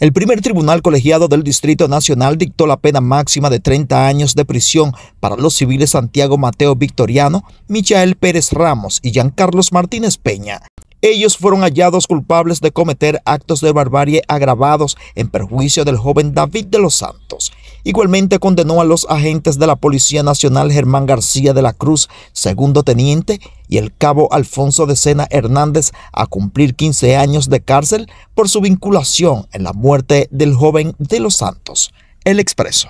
El primer tribunal colegiado del Distrito Nacional dictó la pena máxima de 30 años de prisión para los civiles Santiago Mateo Victoriano, Michael Pérez Ramos y Giancarlos Martínez Peña. Ellos fueron hallados culpables de cometer actos de barbarie agravados en perjuicio del joven David de los Santos. Igualmente condenó a los agentes de la Policía Nacional Germán García de la Cruz, segundo teniente, y el cabo Alfonso de Sena Hernández a cumplir 15 años de cárcel por su vinculación en la muerte del joven de los Santos, el expreso.